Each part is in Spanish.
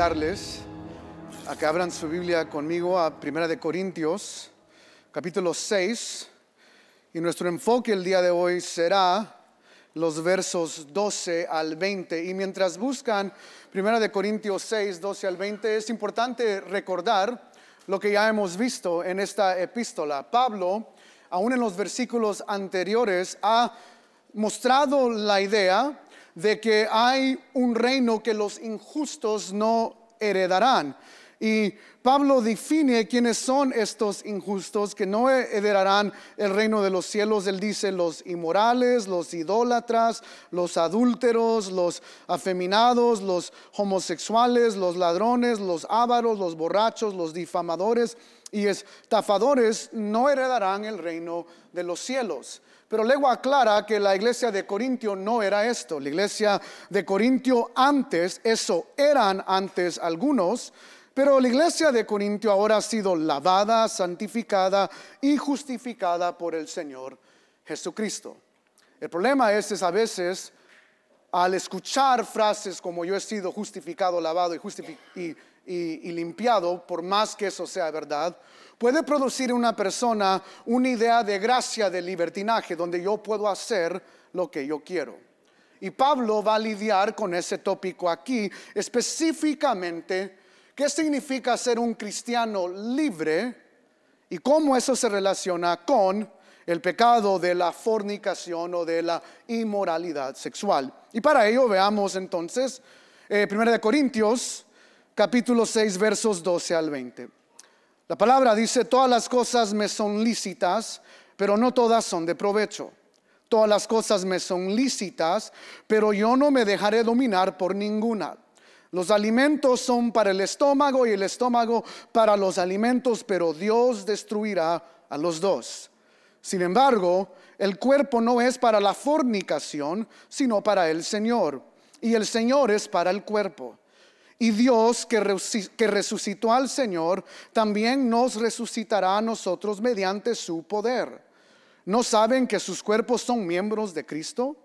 a que abran su Biblia conmigo a Primera de Corintios, capítulo 6. Y nuestro enfoque el día de hoy será los versos 12 al 20. Y mientras buscan Primera de Corintios 6, 12 al 20, es importante recordar lo que ya hemos visto en esta epístola. Pablo, aún en los versículos anteriores, ha mostrado la idea de que hay un reino que los injustos no heredarán. Y Pablo define quiénes son estos injustos que no heredarán el reino de los cielos. Él dice los inmorales, los idólatras, los adúlteros, los afeminados, los homosexuales, los ladrones, los ávaros, los borrachos, los difamadores y estafadores no heredarán el reino de los cielos. Pero luego aclara que la iglesia de Corintio no era esto. La iglesia de Corintio antes, eso eran antes algunos, pero la iglesia de Corintio ahora ha sido lavada, santificada y justificada por el Señor Jesucristo. El problema es, que a veces al escuchar frases como yo he sido justificado, lavado y limpiado, por más que eso sea verdad, puede producir en una persona una idea de gracia, de libertinaje, donde yo puedo hacer lo que yo quiero. Y Pablo va a lidiar con ese tópico aquí, específicamente qué significa ser un cristiano libre y cómo eso se relaciona con el pecado de la fornicación o de la inmoralidad sexual. Y para ello veamos entonces 1 eh, de Corintios capítulo 6 versos 12 al 20. La palabra dice, todas las cosas me son lícitas, pero no todas son de provecho. Todas las cosas me son lícitas, pero yo no me dejaré dominar por ninguna. Los alimentos son para el estómago y el estómago para los alimentos, pero Dios destruirá a los dos. Sin embargo, el cuerpo no es para la fornicación, sino para el Señor, y el Señor es para el cuerpo y Dios que resucitó al Señor, también nos resucitará a nosotros mediante su poder. ¿No saben que sus cuerpos son miembros de Cristo?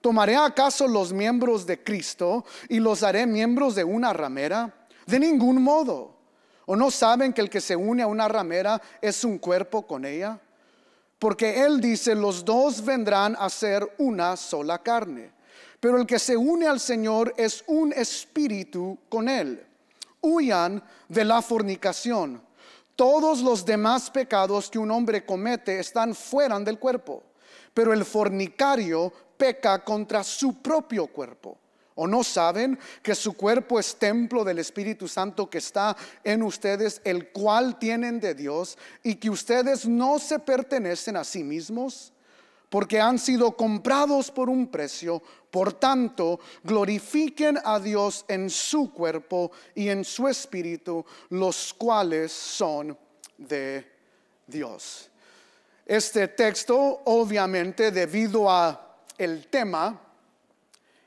¿Tomaré acaso los miembros de Cristo y los haré miembros de una ramera? De ningún modo. ¿O no saben que el que se une a una ramera es un cuerpo con ella? Porque Él dice, los dos vendrán a ser una sola carne pero el que se une al Señor es un espíritu con Él. Huyan de la fornicación. Todos los demás pecados que un hombre comete están fuera del cuerpo, pero el fornicario peca contra su propio cuerpo. ¿O no saben que su cuerpo es templo del Espíritu Santo que está en ustedes, el cual tienen de Dios, y que ustedes no se pertenecen a sí mismos? porque han sido comprados por un precio. Por tanto, glorifiquen a Dios en su cuerpo y en su espíritu, los cuales son de Dios. Este texto, obviamente, debido a el tema,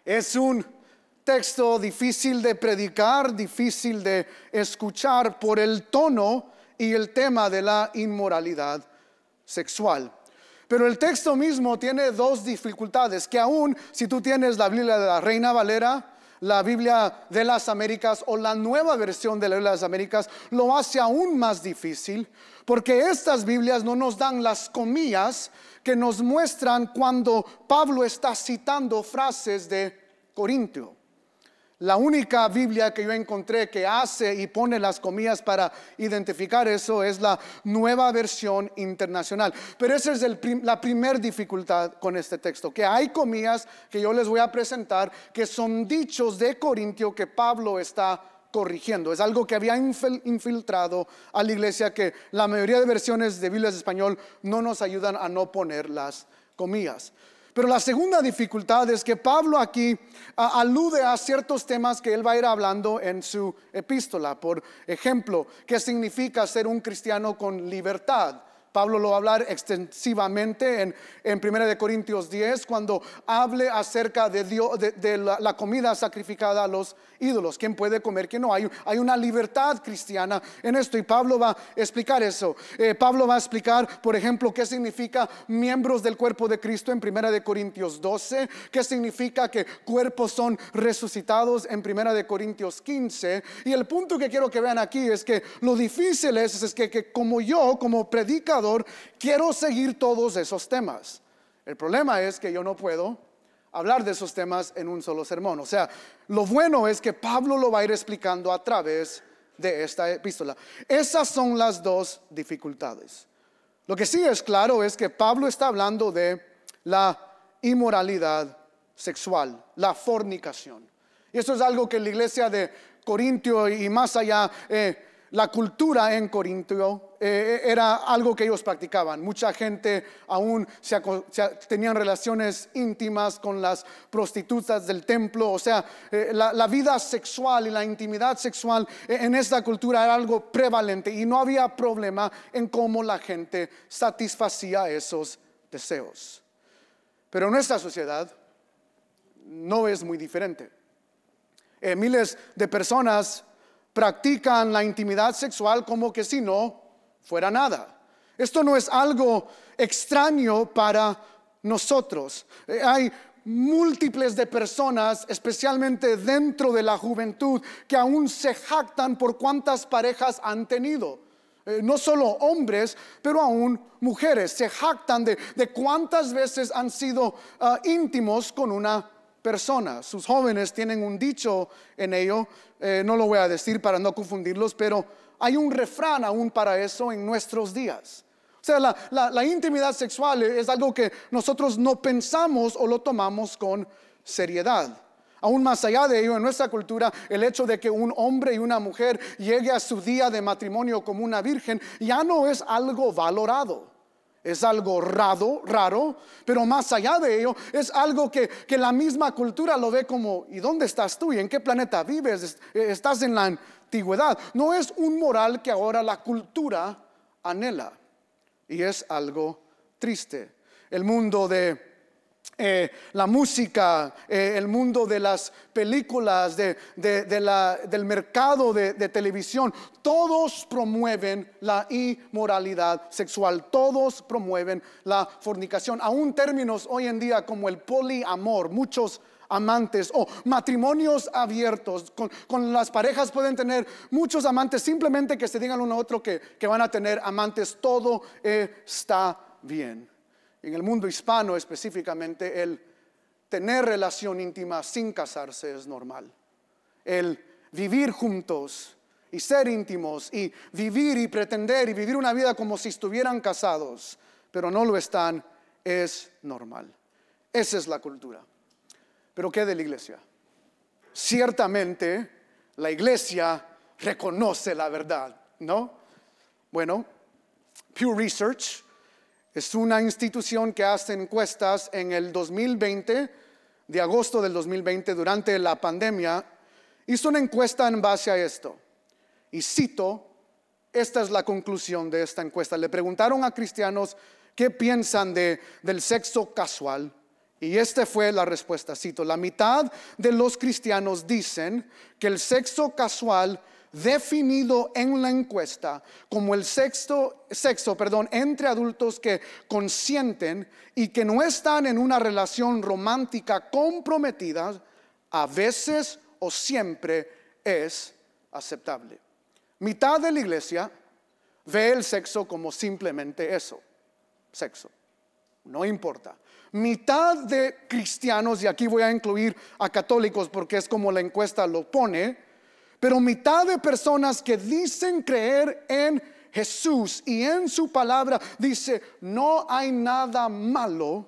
es un texto difícil de predicar, difícil de escuchar por el tono y el tema de la inmoralidad sexual. Pero el texto mismo tiene dos dificultades, que aún si tú tienes la Biblia de la Reina Valera, la Biblia de las Américas o la nueva versión de la Biblia de las Américas, lo hace aún más difícil, porque estas Biblias no nos dan las comillas que nos muestran cuando Pablo está citando frases de Corintio. La única Biblia que yo encontré que hace y pone las comillas para identificar eso es la nueva versión internacional. Pero esa es la primera dificultad con este texto, que hay comillas que yo les voy a presentar que son dichos de Corintio que Pablo está corrigiendo. Es algo que había infiltrado a la iglesia que la mayoría de versiones de Biblia de español no nos ayudan a no poner las comillas. Pero la segunda dificultad es que Pablo aquí alude a ciertos temas que él va a ir hablando en su epístola. Por ejemplo, ¿qué significa ser un cristiano con libertad? Pablo lo va a hablar extensivamente en, en 1 Corintios 10, cuando hable acerca de, de, la, comida sacrificada a los ídolos. ¿Quién puede comer? ¿Quién no? Hay, hay una libertad cristiana en esto y Pablo va a explicar eso. Eh, Pablo va a explicar, por ejemplo, qué significa miembros del cuerpo de Cristo en 1 Corintios 12, qué significa que cuerpos son resucitados en 1 Corintios 15. Y el punto que quiero que vean aquí es que lo difícil es, es que, que como yo, como predicador, quiero seguir todos esos temas. El problema es que yo no puedo hablar de esos temas en un solo sermón. O sea, lo bueno es que Pablo lo va a ir explicando a través de esta epístola. Esas son las dos dificultades. Lo que sí es claro es que Pablo está hablando de la inmoralidad sexual, la fornicación. Y eso es algo que la iglesia de Corintio y más allá eh, la cultura en Corintio eh, era algo que ellos practicaban. Mucha gente aún se, tenían relaciones íntimas con las prostitutas del templo. O sea, eh, la, vida sexual y la intimidad sexual e-, en esta cultura era algo prevalente y no había problema en cómo la gente satisfacía esos deseos. Pero en nuestra sociedad no es muy diferente. Eh, miles de personas practican la intimidad sexual como que si no fuera nada. Esto no es algo extraño para nosotros. Eh, hay múltiples de personas, especialmente dentro de la juventud, que aún se jactan por cuántas parejas han tenido. Eh, no solo hombres, pero aún mujeres se jactan de, cuántas veces han sido ah, íntimos con una personas. Sus jóvenes tienen un dicho en ello, eh, no lo voy a decir para no confundirlos, pero hay un refrán aún para eso en nuestros días. O sea, la intimidad sexual es algo que nosotros no pensamos o lo tomamos con seriedad. Aún más allá de ello, en nuestra cultura, el hecho de que un hombre y una mujer llegue a su día de matrimonio como una virgen ya no es algo valorado es algo raro, pero más allá de ello, es algo que, que, la misma cultura lo ve como, ¿y dónde estás tú? ¿Y en qué planeta vives? Eh, estás en la antigüedad. No es un moral que ahora la cultura anhela. Y es algo triste. El mundo de eh, la música, eh, el mundo de las películas, del mercado de, televisión, todos promueven la inmoralidad sexual, todos promueven la fornicación, aún términos hoy en día como el poliamor, muchos amantes o matrimonios abiertos, con, las parejas pueden tener muchos amantes, simplemente que se digan uno a otro que, van a tener amantes, todo está bien en el mundo hispano específicamente, el tener relación íntima sin casarse es normal. El vivir juntos y ser íntimos y vivir y pretender y vivir una vida como si estuvieran casados, pero no lo están, es normal. Esa es la cultura. Pero ¿qué de la iglesia? Ciertamente la iglesia reconoce la verdad, ¿no? Bueno, Pure Research es una institución que hace encuestas en el 2020, de agosto del 2020, durante la pandemia. Hizo una encuesta en base a esto. Y cito, esta es la conclusión de esta encuesta. Le preguntaron a cristianos qué piensan de, del sexo casual. Y esta fue la respuesta, cito, la mitad de los cristianos dicen que el sexo casual definido en la encuesta como el sexto, sexo perdón, entre adultos que consienten y que no están en una relación romántica comprometida, a veces o siempre es aceptable. Mitad de la iglesia ve el sexo como simplemente eso, sexo. No importa. Mitad de cristianos, y aquí voy a incluir a católicos porque es como la encuesta lo pone, pero mitad de personas que dicen creer en Jesús y en su palabra dice, no hay nada malo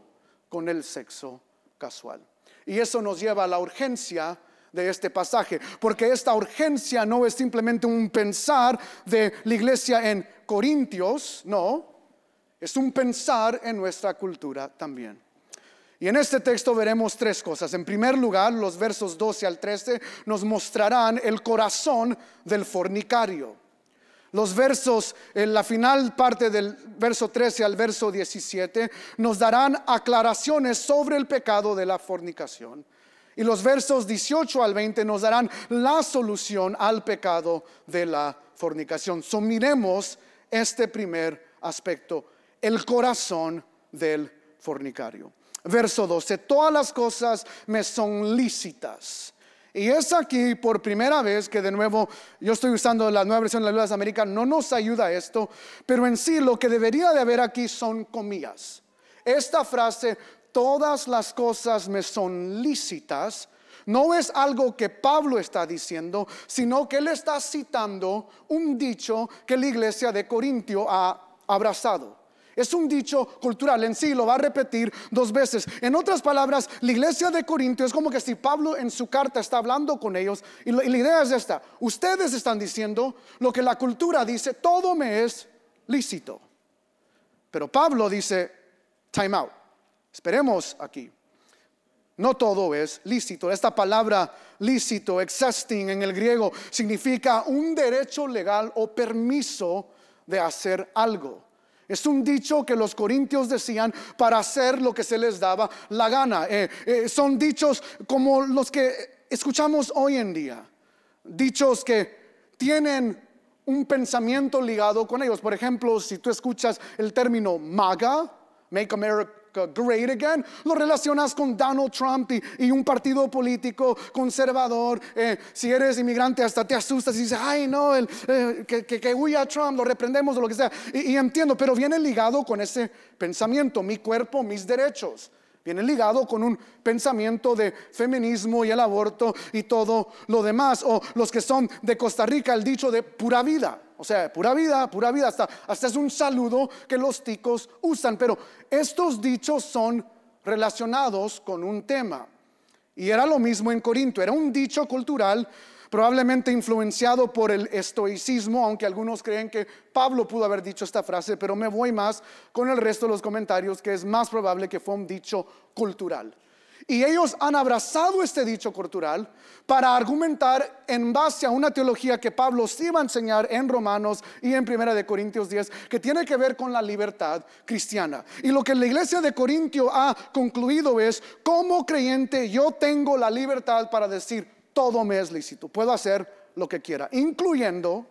con el sexo casual. Y eso nos lleva a la urgencia de este pasaje, porque esta urgencia no es simplemente un pensar de la iglesia en Corintios, no, es un pensar en nuestra cultura también. Y en este texto veremos tres cosas. En primer lugar, los versos 12 al 13 nos mostrarán el corazón del fornicario. Los versos, en la final parte del verso 13 al verso 17, nos darán aclaraciones sobre el pecado de la fornicación. Y los versos 18 al 20 nos darán la solución al pecado de la fornicación. So, miremos este primer aspecto, el corazón del fornicario verso 12, todas las cosas me son lícitas. Y es aquí por primera vez que de nuevo yo estoy usando la nueva versión de las de América no nos ayuda esto, pero en sí lo que debería de haber aquí son comillas. Esta frase, todas las cosas me son lícitas, no es algo que Pablo está diciendo, sino que él está citando un dicho que la iglesia de Corintio ha abrazado. Es un dicho cultural, en sí lo va a repetir dos veces. En otras palabras, la iglesia de Corinto es como que si Pablo en su carta está hablando con ellos y la, idea es esta, ustedes están diciendo lo que la cultura dice, todo me es lícito. Pero Pablo dice, time out, esperemos aquí. No todo es lícito. Esta palabra lícito, existing en el griego, significa un derecho legal o permiso de hacer algo. Es un dicho que los corintios decían para hacer lo que se les daba la gana. Eh, eh, son dichos como los que escuchamos hoy en día. Dichos que tienen un pensamiento ligado con ellos. Por ejemplo, si tú escuchas el término MAGA, Make America Uh, great Again, lo relacionas con Donald Trump y, un partido político conservador. Eh, si eres inmigrante, hasta te asustas y dices, ay, no, el, eh, que, que, que, huya Trump, lo reprendemos o lo que sea. y entiendo, pero viene ligado con ese pensamiento, mi cuerpo, mis derechos viene ligado con un pensamiento de feminismo y el aborto y todo lo demás, o los que son de Costa Rica, el dicho de pura vida. O sea, pura vida, pura vida. Hasta, hasta es un saludo que los ticos usan. Pero estos dichos son relacionados con un tema. Y era lo mismo en Corinto. Era un dicho cultural probablemente influenciado por el estoicismo, aunque algunos creen que Pablo pudo haber dicho esta frase, pero me voy más con el resto de los comentarios, que es más probable que fue un dicho cultural. Y ellos han abrazado este dicho cultural para argumentar en base a una teología que Pablo sí va a enseñar en Romanos y en Primera de Corintios 10, que tiene que ver con la libertad cristiana. Y lo que la iglesia de Corintio ha concluido es, como creyente yo tengo la libertad para decir, todo me es lícito, puedo hacer lo que quiera, incluyendo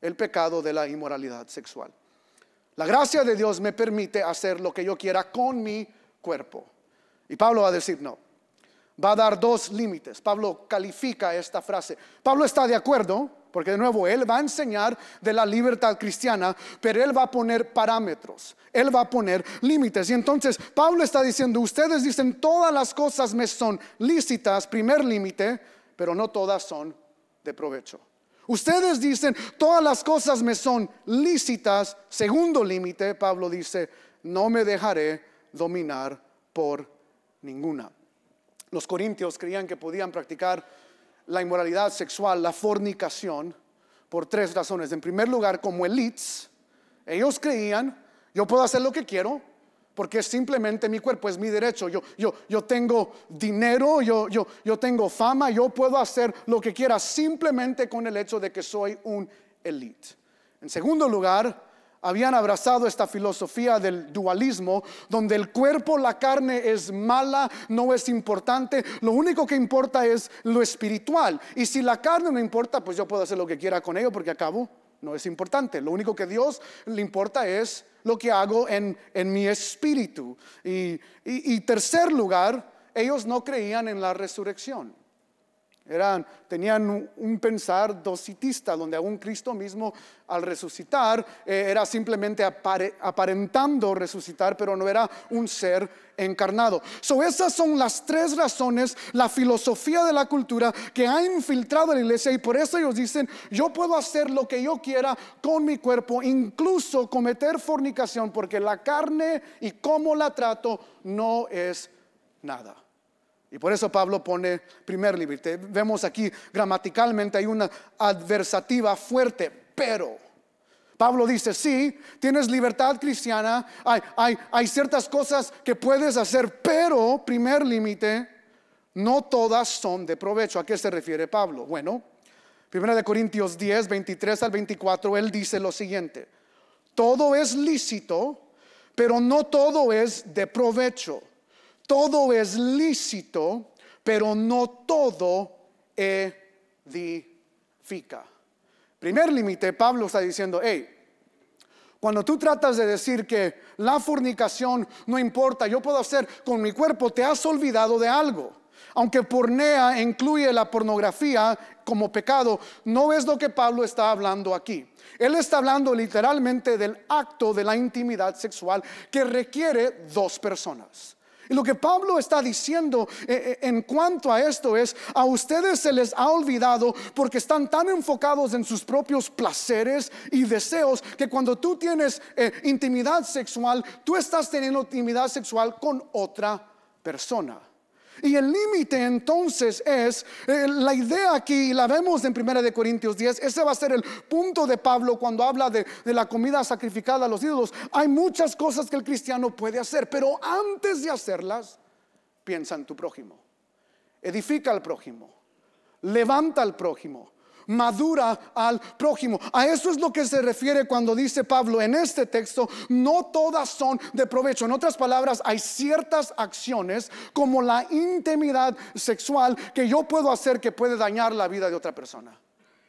el pecado de la inmoralidad sexual. La gracia de Dios me permite hacer lo que yo quiera con mi cuerpo. Y Pablo va a decir no. Va a dar dos límites. Pablo califica esta frase. Pablo está de acuerdo, porque de nuevo, él va a enseñar de la libertad cristiana, pero él va a poner parámetros, él va a poner límites. Y entonces Pablo está diciendo, ustedes dicen, todas las cosas me son lícitas, primer límite, pero no todas son de provecho. Ustedes dicen, todas las cosas me son lícitas, segundo límite, Pablo dice, no me dejaré dominar por ninguna. Los corintios creían que podían practicar la inmoralidad sexual, la fornicación, por tres razones. En primer lugar, como elites, ellos creían, yo puedo hacer lo que quiero, porque simplemente mi cuerpo es mi derecho. Yo, yo, yo tengo dinero, yo, yo, yo tengo fama, yo puedo hacer lo que quiera simplemente con el hecho de que soy un elite. En segundo lugar, habían abrazado esta filosofía del dualismo, donde el cuerpo, la carne es mala, no es importante, lo único que importa es lo espiritual. Y si la carne no importa, pues yo puedo hacer lo que quiera con ello porque acabo, no es importante. Lo único que Dios le importa es lo que hago en, mi espíritu. Y, y tercer lugar, ellos no creían en la resurrección. Eran, tenían un pensar docitista, donde aún Cristo mismo al resucitar eh, era simplemente aparentando resucitar, pero no era un ser encarnado. So, esas son las tres razones, la filosofía de la cultura que ha infiltrado la iglesia y por eso ellos dicen, yo puedo hacer lo que yo quiera con mi cuerpo, incluso cometer fornicación, porque la carne y cómo la trato no es nada. Y por eso Pablo pone primer límite. Vemos aquí gramaticalmente hay una adversativa fuerte, pero Pablo dice, sí, tienes libertad cristiana, hay, hay ciertas cosas que puedes hacer, pero primer límite, no todas son de provecho. ¿A qué se refiere Pablo? Bueno, 1 Corintios 10, 23 al 24, él dice lo siguiente, todo es lícito, pero no todo es de provecho todo es lícito, pero no todo edifica. Primer límite, Pablo está diciendo, hey, cuando tú tratas de decir que la fornicación no importa, yo puedo hacer con mi cuerpo, te has olvidado de algo. Aunque pornea incluye la pornografía como pecado, no es lo que Pablo está hablando aquí. Él está hablando literalmente del acto de la intimidad sexual que requiere dos personas. Y lo que Pablo está diciendo eh, eh, en cuanto a esto es, a ustedes se les ha olvidado porque están tan enfocados en sus propios placeres y deseos que cuando tú tienes eh, intimidad sexual, tú estás teniendo intimidad sexual con otra persona. Y el límite entonces es, eh, la idea aquí, la vemos en 1 de Corintios 10, ese va a ser el punto de Pablo cuando habla de, de, la comida sacrificada a los ídolos. Hay muchas cosas que el cristiano puede hacer, pero antes de hacerlas, piensa en tu prójimo, edifica al prójimo, levanta al prójimo, madura al prójimo. A eso es lo que se refiere cuando dice Pablo en este texto, no todas son de provecho. En otras palabras, hay ciertas acciones como la intimidad sexual que yo puedo hacer que puede dañar la vida de otra persona.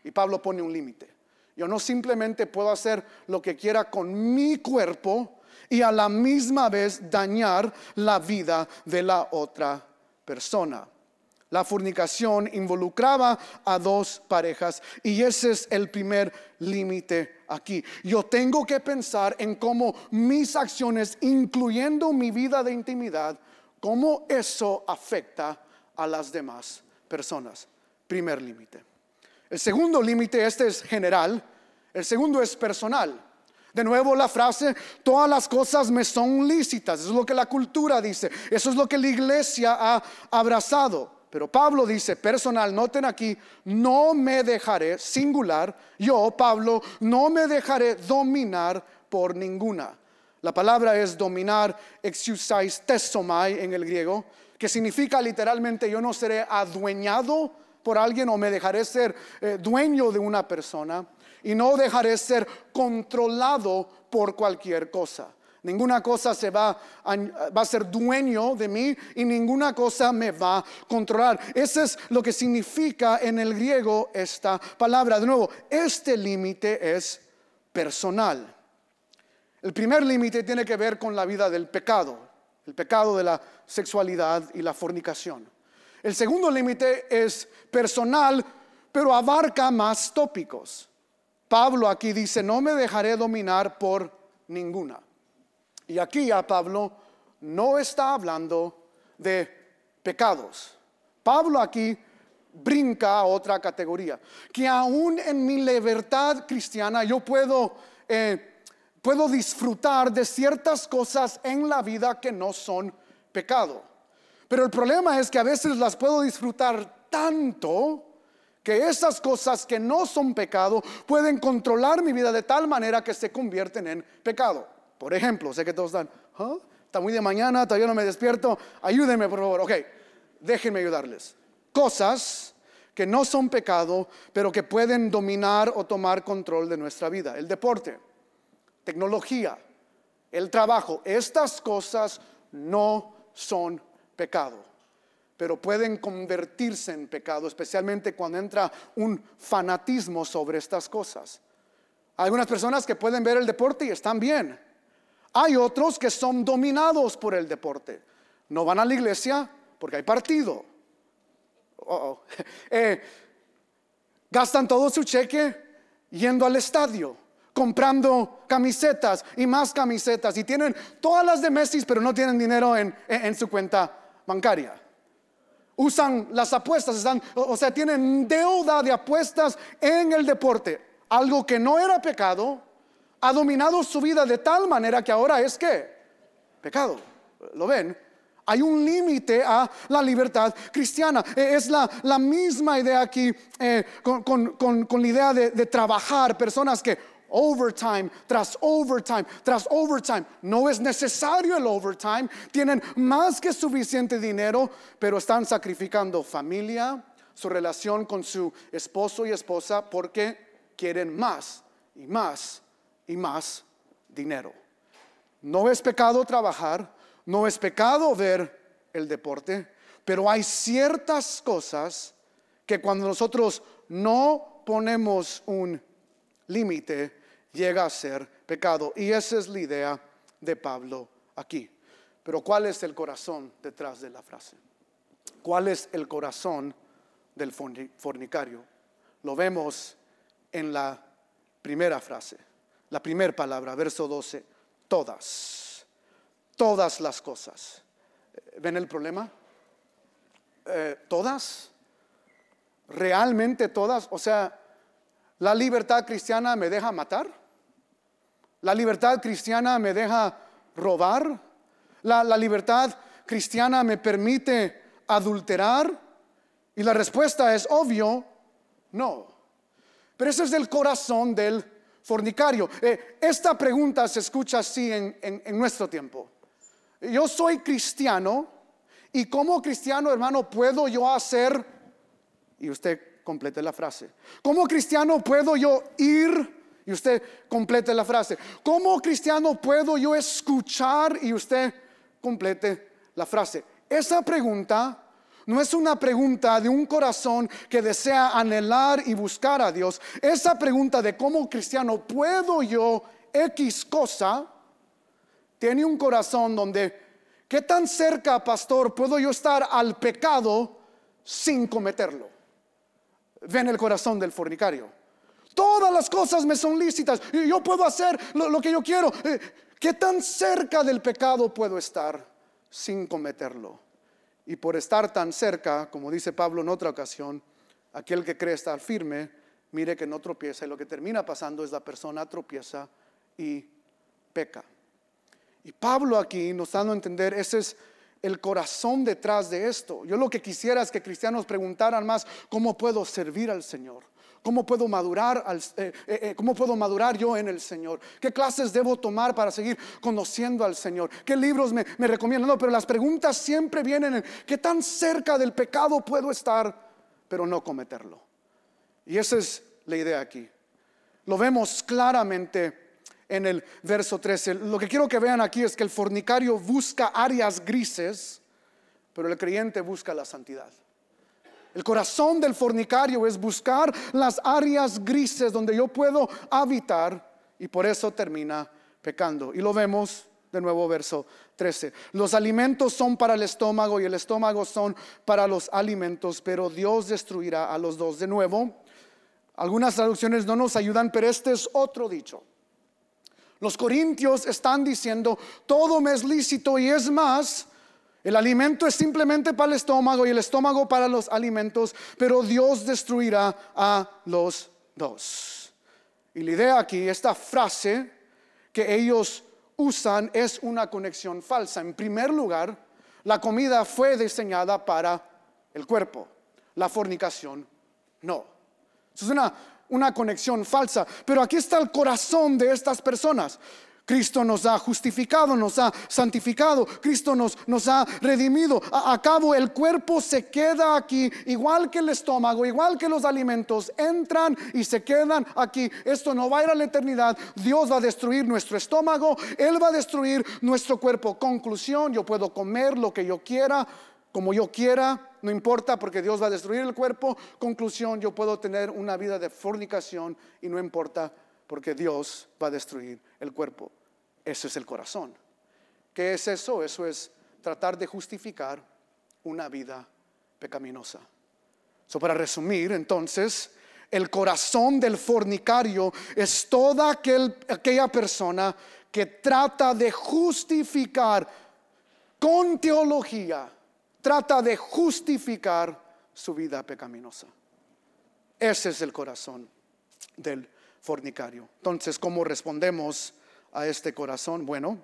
Y Pablo pone un límite. Yo no simplemente puedo hacer lo que quiera con mi cuerpo y a la misma vez dañar la vida de la otra persona. La fornicación involucraba a dos parejas y ese es el primer límite aquí. Yo tengo que pensar en cómo mis acciones, incluyendo mi vida de intimidad, cómo eso afecta a las demás personas. Primer límite. El segundo límite, este es general. El segundo es personal. De nuevo la frase, todas las cosas me son lícitas. Eso es lo que la cultura dice. Eso es lo que la iglesia ha abrazado. Pero Pablo dice, personal, noten aquí, no me dejaré, singular, yo, Pablo, no me dejaré dominar por ninguna. La palabra es dominar, exusais tesomai en el griego, que significa literalmente yo no seré adueñado por alguien o me dejaré ser eh, dueño de una persona y no dejaré ser controlado por cualquier cosa. Ninguna cosa se va va a ser dueño de mí y ninguna cosa me va a controlar. Eso es lo que significa en el griego esta palabra. De nuevo, este límite es personal. El primer límite tiene que ver con la vida del pecado, el pecado de la sexualidad y la fornicación. El segundo límite es personal, pero abarca más tópicos. Pablo aquí dice, no me dejaré dominar por ninguna. Y aquí ya Pablo no está hablando de pecados. Pablo aquí brinca a otra categoría. Que aún en mi libertad cristiana yo puedo, eh, puedo disfrutar de ciertas cosas en la vida que no son pecado. Pero el problema es que a veces las puedo disfrutar tanto que esas cosas que no son pecado pueden controlar mi vida de tal manera que se convierten en pecado. Por ejemplo, sé que todos están, está muy de mañana, todavía no me despierto, ayúdenme por favor. Ok, déjenme ayudarles. Cosas que no son pecado, pero que pueden dominar o tomar control de nuestra vida. El deporte, tecnología, el trabajo, estas cosas no son pecado, pero pueden convertirse en pecado, especialmente cuando entra un fanatismo sobre estas cosas. Hay algunas personas que pueden ver el deporte y están bien, hay otros que son dominados por el deporte. No van a la iglesia porque hay partido. Eh, gastan todo su cheque yendo al estadio, comprando camisetas y más camisetas. Y tienen todas las de Messi, pero no tienen dinero en, su cuenta bancaria. Usan las apuestas, o sea, tienen deuda de apuestas en el deporte. Algo que no era pecado, ha dominado su vida de tal manera que ahora es que pecado. ¿Lo ven? Hay un límite a la libertad cristiana. E, es la, misma idea aquí eh, con, la idea de, de trabajar. Personas que overtime tras overtime tras overtime. No es necesario el overtime. Tienen más que suficiente dinero, pero están sacrificando familia, su relación con su esposo y esposa porque quieren más y más y más dinero. No es pecado trabajar, no es pecado ver el deporte, pero hay ciertas cosas que cuando nosotros no ponemos un límite, llega a ser pecado. Y esa es la idea de Pablo aquí. Pero ¿cuál es el corazón detrás de la frase? ¿Cuál es el corazón del fornicario? Lo vemos en la primera frase. La primera palabra, verso 12, todas, todas las cosas. ¿Ven el problema? Eh, ¿Todas? ¿Realmente todas? O sea, ¿la libertad cristiana me deja matar? ¿La libertad cristiana me deja robar? ¿La, libertad cristiana me permite adulterar? Y la respuesta es obvio, no. Pero eso es el corazón del fornicario. Eh, esta pregunta se escucha así en, nuestro tiempo. Yo soy cristiano y como cristiano, hermano, puedo yo hacer, y usted complete la frase, como cristiano puedo yo ir, y usted complete la frase, como cristiano puedo yo escuchar, y usted complete la frase. Esa pregunta no es una pregunta de un corazón que desea anhelar y buscar a Dios. Esa pregunta de cómo cristiano puedo yo X cosa, tiene un corazón donde, ¿qué tan cerca, pastor, puedo yo estar al pecado sin cometerlo? Ven el corazón del fornicario. Todas las cosas me son lícitas. Y yo puedo hacer lo, lo que yo quiero. Eh, ¿Qué tan cerca del pecado puedo estar sin cometerlo? y por estar tan cerca, como dice Pablo en otra ocasión, aquel que cree estar firme, mire que no tropieza y lo que termina pasando es la persona tropieza y peca. Y Pablo aquí nos dando a entender, ese es el corazón detrás de esto. Yo lo que quisiera es que cristianos preguntaran más, ¿cómo puedo servir al Señor? ¿Cómo puedo madurar, al, eh, eh, eh, ¿cómo puedo madurar yo en el Señor? ¿Qué clases debo tomar para seguir conociendo al Señor? ¿Qué libros me, me recomiendan? No, pero las preguntas siempre vienen en qué tan cerca del pecado puedo estar, pero no cometerlo. Y esa es la idea aquí. Lo vemos claramente en el verso 13. Lo que quiero que vean aquí es que el fornicario busca áreas grises, pero el creyente busca la santidad. El corazón del fornicario es buscar las áreas grises donde yo puedo habitar y por eso termina pecando. Y lo vemos de nuevo verso 13. Los alimentos son para el estómago y el estómago son para los alimentos, pero Dios destruirá a los dos. De nuevo, algunas traducciones no nos ayudan, pero este es otro dicho. Los corintios están diciendo, todo me es lícito y es más, el alimento es simplemente para el estómago y el estómago para los alimentos, pero Dios destruirá a los dos. Y la idea aquí, esta frase que ellos usan es una conexión falsa. En primer lugar, la comida fue diseñada para el cuerpo, la fornicación no. Es una, una conexión falsa, pero aquí está el corazón de estas personas. Cristo nos ha justificado, nos ha santificado, Cristo nos, nos ha redimido. A, a, cabo el cuerpo se queda aquí, igual que el estómago, igual que los alimentos, entran y se quedan aquí. Esto no va a ir a la eternidad. Dios va a destruir nuestro estómago, Él va a destruir nuestro cuerpo. Conclusión, yo puedo comer lo que yo quiera, como yo quiera, no importa porque Dios va a destruir el cuerpo. Conclusión, yo puedo tener una vida de fornicación y no importa porque Dios va a destruir el cuerpo. Eso es el corazón. ¿Qué es eso? Eso es tratar de justificar una vida pecaminosa. para resumir, entonces, el corazón del fornicario es toda aquella persona que trata de justificar con teología, trata de justificar su vida pecaminosa. Ese es el corazón del fornicario. Entonces, ¿cómo respondemos a este corazón? Bueno,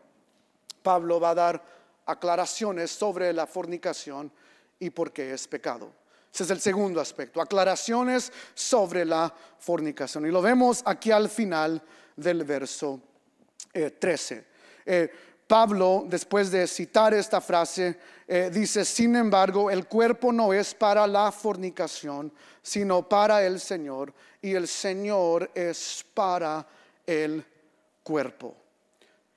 Pablo va a dar aclaraciones sobre la fornicación y por qué es pecado. Ese es el segundo aspecto, aclaraciones sobre la fornicación. Y lo vemos aquí al final del verso 13. Eh, eh, Pablo, después de citar esta frase, eh, dice, sin embargo, el cuerpo no es para la fornicación, sino para el Señor, y el Señor es para el cuerpo.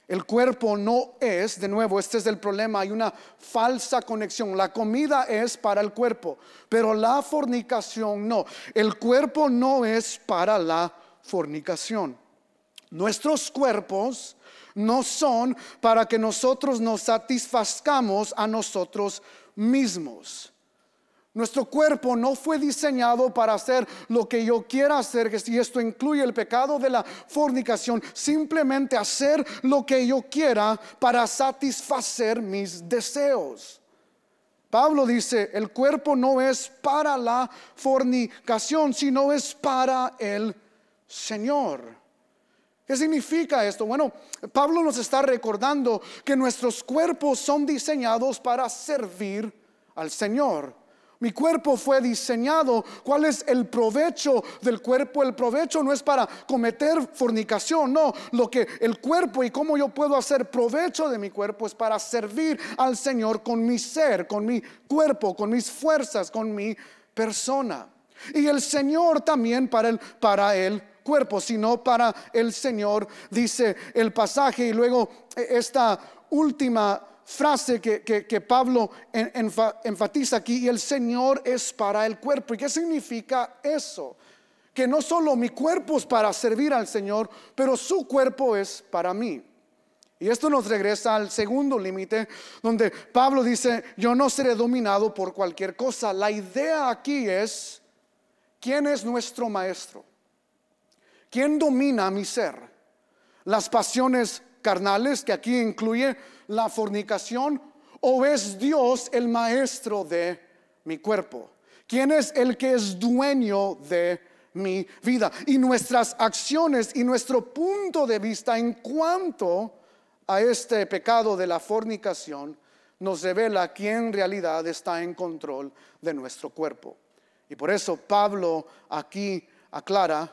El cuerpo no es, de nuevo, este es el problema, hay una falsa conexión. La comida es para el cuerpo, pero la fornicación no. El cuerpo no es para la fornicación. Nuestros cuerpos no son para que nosotros nos satisfazcamos a nosotros mismos. Nuestro cuerpo no fue diseñado para hacer lo que yo quiera hacer, y esto incluye el pecado de la fornicación, simplemente hacer lo que yo quiera para satisfacer mis deseos. Pablo dice, el cuerpo no es para la fornicación, sino es para el Señor. ¿Qué significa esto? Bueno, Pablo nos está recordando que nuestros cuerpos son diseñados para servir al Señor. Mi cuerpo fue diseñado. ¿Cuál es el provecho del cuerpo? El provecho no es para cometer fornicación, no. Lo que el cuerpo y cómo yo puedo hacer provecho de mi cuerpo es para servir al Señor con mi ser, con mi cuerpo, con mis fuerzas, con mi persona. Y el Señor también para el, para el cuerpo, sino para el Señor, dice el pasaje. Y luego e, esta última frase que, Pablo enfatiza aquí, y el Señor es para el cuerpo. ¿Y qué significa eso? Que no solo mi cuerpo es para servir al Señor, pero su cuerpo es para mí. Y esto nos regresa al segundo límite, donde Pablo dice, yo no seré dominado por cualquier cosa. La idea aquí es, ¿quién es nuestro maestro? ¿Quién domina mi ser? Las pasiones carnales, que aquí incluye la fornicación o es Dios el maestro de mi cuerpo? ¿Quién es el que es dueño de mi vida? Y nuestras acciones y nuestro punto de vista en cuanto a este pecado de la fornicación nos revela quién en realidad está en control de nuestro cuerpo. Y por eso Pablo aquí aclara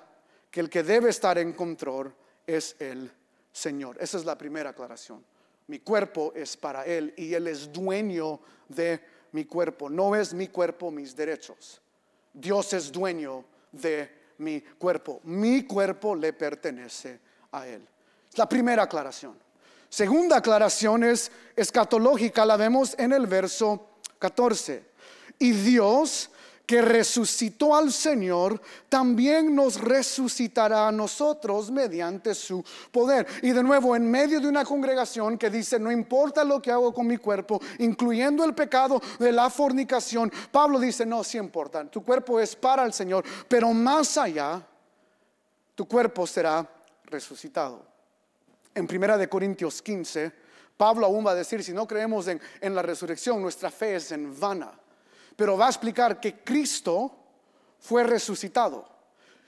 que el que debe estar en control es el Señor. Esa es la primera aclaración. Mi cuerpo es para Él y Él es dueño de mi cuerpo. No es mi cuerpo mis derechos. Dios es dueño de mi cuerpo. Mi cuerpo le pertenece a Él. Es la primera aclaración. Segunda aclaración es escatológica, la vemos en el verso 14. Y Dios que resucitó al Señor, también nos resucitará a nosotros mediante su poder. Y de nuevo, en medio de una congregación que dice, no importa lo que hago con mi cuerpo, incluyendo el pecado de la fornicación, Pablo dice, no, sí importa, tu cuerpo es para el Señor, pero más allá, tu cuerpo será resucitado. En Primera de Corintios 15, Pablo aún va a decir, si no creemos en, en la resurrección, nuestra fe es en vana pero va a explicar que Cristo fue resucitado.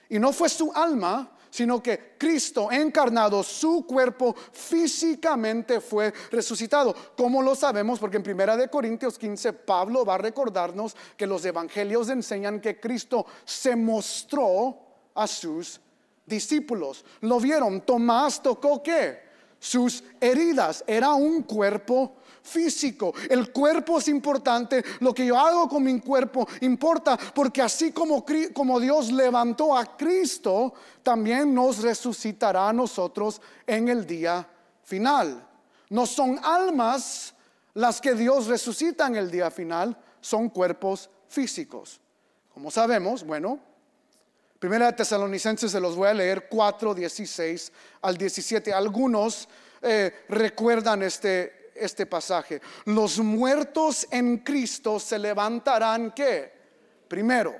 Y no fue su alma, sino que Cristo encarnado, su cuerpo físicamente fue resucitado. ¿Cómo lo sabemos? Porque en Primera de Corintios 15 Pablo va a recordarnos que los evangelios enseñan que Cristo se mostró a sus discípulos. Lo vieron, Tomás tocó qué? Sus heridas. Era un cuerpo físico. El cuerpo es importante, lo que yo hago con mi cuerpo importa, porque así como, como Dios levantó a Cristo, también nos resucitará a nosotros en el día final. No son almas las que Dios resucita en el día final, son cuerpos físicos. Como sabemos, bueno, Primera de Tesalonicenses se los voy a leer 4, 16 al 17. Algunos eh, recuerdan este, este pasaje. Los muertos en Cristo se levantarán qué? Primero.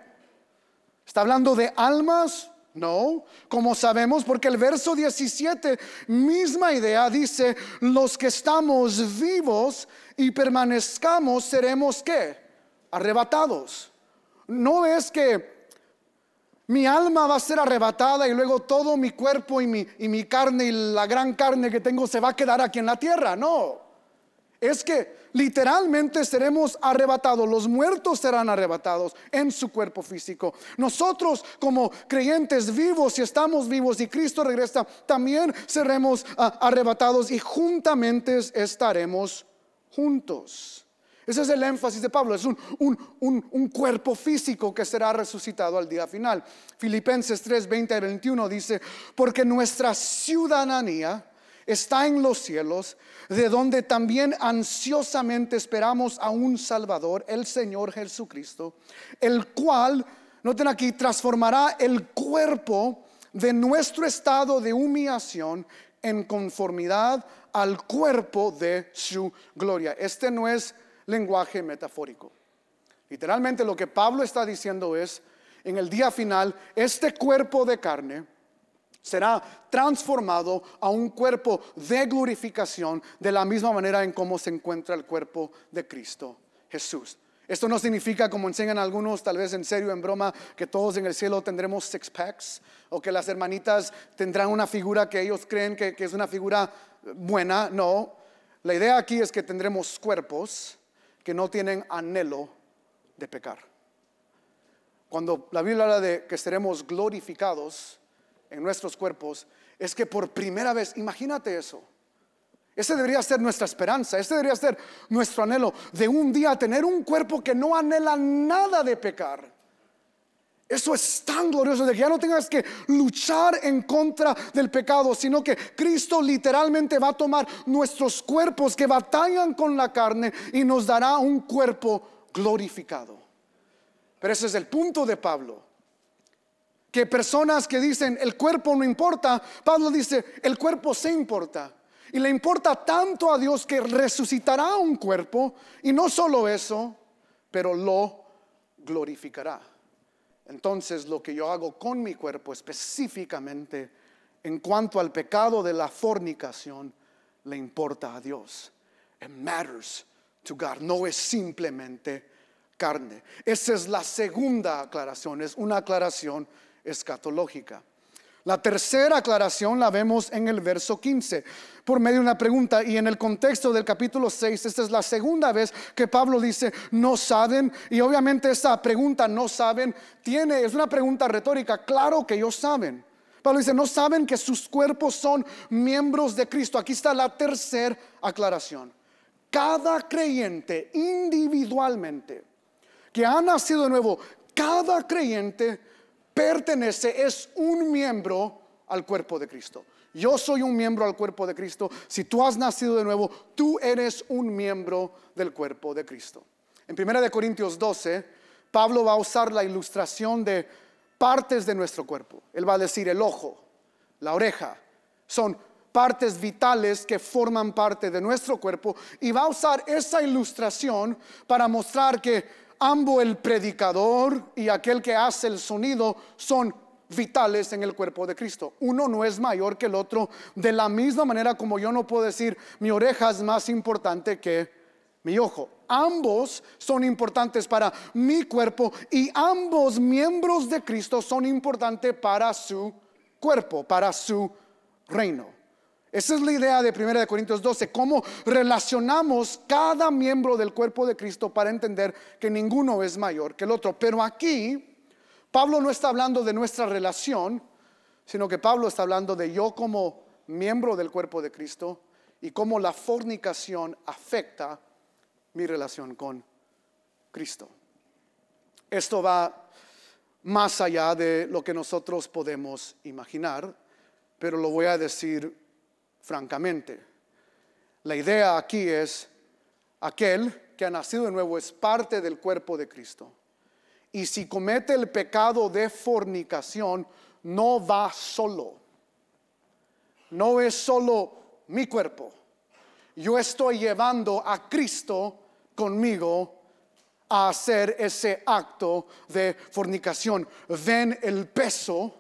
¿Está hablando de almas? No, como sabemos, porque el verso 17, misma idea, dice, los que estamos vivos y permanezcamos, seremos qué? Arrebatados. No es que mi alma va a ser arrebatada y luego todo mi cuerpo y mi, y mi carne y la gran carne que tengo se va a quedar aquí en la tierra, no es que literalmente seremos arrebatados, los muertos serán arrebatados en su cuerpo físico. Nosotros como creyentes vivos, si estamos vivos y Cristo regresa, también seremos ah, arrebatados y juntamente estaremos juntos. Ese es el énfasis de Pablo, es un, un, cuerpo físico que será resucitado al día final. Filipenses 3, 20 y 21 dice, porque nuestra ciudadanía, está en los cielos, de donde también ansiosamente esperamos a un Salvador, el Señor Jesucristo, el cual, noten aquí, transformará el cuerpo de nuestro estado de humillación en conformidad al cuerpo de su gloria. Este no es lenguaje metafórico. Literalmente lo que Pablo está diciendo es, en el día final, este cuerpo de carne, será transformado a un cuerpo de glorificación de la misma manera en cómo se encuentra el cuerpo de Cristo Jesús. Esto no significa, como enseñan algunos, tal vez en serio, en broma, que todos en el cielo tendremos six packs o que las hermanitas tendrán una figura que ellos creen que, que es una figura buena. No, la idea aquí es que tendremos cuerpos que no tienen anhelo de pecar. Cuando la Biblia habla de que seremos glorificados, en nuestros cuerpos es que por primera vez, imagínate eso, ese debería ser nuestra esperanza, ese debería ser nuestro anhelo de un día tener un cuerpo que no anhela nada de pecar. Eso es tan glorioso de que ya no tengas que luchar en contra del pecado, sino que Cristo literalmente va a tomar nuestros cuerpos que batallan con la carne y nos dará un cuerpo glorificado. Pero ese es el punto de Pablo que personas que dicen el cuerpo no importa, Pablo dice el cuerpo se importa. Y le importa tanto a Dios que resucitará un cuerpo y no solo eso, pero lo glorificará. Entonces lo que yo hago con mi cuerpo específicamente en cuanto al pecado de la fornicación le importa a Dios. It matters to God. No es simplemente carne. Esa es la segunda aclaración, es una aclaración escatológica. La tercera aclaración la vemos en el verso 15, por medio de una pregunta. Y en el contexto del capítulo 6, esta es la segunda vez que Pablo dice, no saben. Y obviamente esa pregunta, no saben, tiene, es una pregunta retórica. Claro que ellos saben. Pablo dice, no saben que sus cuerpos son miembros de Cristo. Aquí está la tercera aclaración. Cada creyente individualmente que ha nacido de nuevo, cada creyente pertenece, es un miembro al cuerpo de Cristo. Yo soy un miembro al cuerpo de Cristo. Si tú has nacido de nuevo, tú eres un miembro del cuerpo de Cristo. En 1 Corintios 12, Pablo va a usar la ilustración de partes de nuestro cuerpo. Él va a decir el ojo, la oreja, son partes vitales que forman parte de nuestro cuerpo y va a usar esa ilustración para mostrar que ambos el predicador y aquel que hace el sonido son vitales en el cuerpo de Cristo. Uno no es mayor que el otro, de la misma manera como yo no puedo decir mi oreja es más importante que mi ojo. Ambos son importantes para mi cuerpo y ambos miembros de Cristo son importantes para su cuerpo, para su reino. Esa es la idea de 1 Corintios 12, cómo relacionamos cada miembro del cuerpo de Cristo para entender que ninguno es mayor que el otro. Pero aquí, Pablo no está hablando de nuestra relación, sino que Pablo está hablando de yo como miembro del cuerpo de Cristo y cómo la fornicación afecta mi relación con Cristo. Esto va más allá de lo que nosotros podemos imaginar, pero lo voy a decir francamente. La idea aquí es, aquel que ha nacido de nuevo es parte del cuerpo de Cristo. Y si comete el pecado de fornicación, no va solo. No es solo mi cuerpo. Yo estoy llevando a Cristo conmigo a hacer ese acto de fornicación. Ven el peso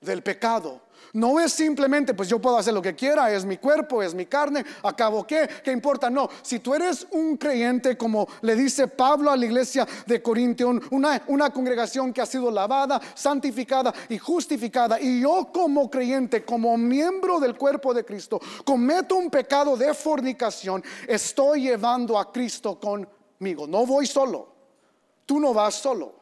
del pecado. No es simplemente, pues yo puedo hacer lo que quiera, es mi cuerpo, es mi carne, acabo qué, qué importa. No, si tú eres un creyente, como le dice Pablo a la iglesia de Corintio, una, una congregación que ha sido lavada, santificada y justificada, y yo como creyente, como miembro del cuerpo de Cristo, cometo un pecado de fornicación, estoy llevando a Cristo conmigo. No voy solo, tú no vas solo.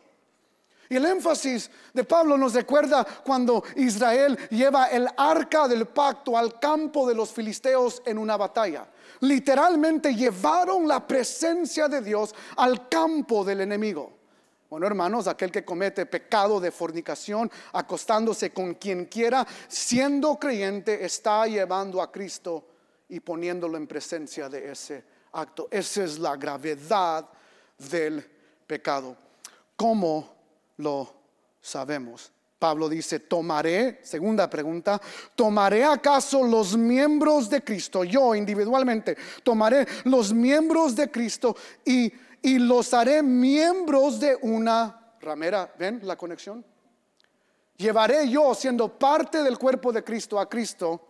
Y el énfasis de Pablo nos recuerda cuando Israel lleva el arca del pacto al campo de los filisteos en una batalla. Literalmente llevaron la presencia de Dios al campo del enemigo. Bueno, hermanos, aquel que comete pecado de fornicación, acostándose con quien quiera, siendo creyente, está llevando a Cristo y poniéndolo en presencia de ese acto. Esa es la gravedad del pecado. ¿Cómo? lo sabemos. Pablo dice, tomaré, segunda pregunta, ¿tomaré acaso los miembros de Cristo, yo individualmente, tomaré los miembros de Cristo y, y los haré miembros de una ramera? ¿Ven la conexión? Llevaré yo, siendo parte del cuerpo de Cristo, a Cristo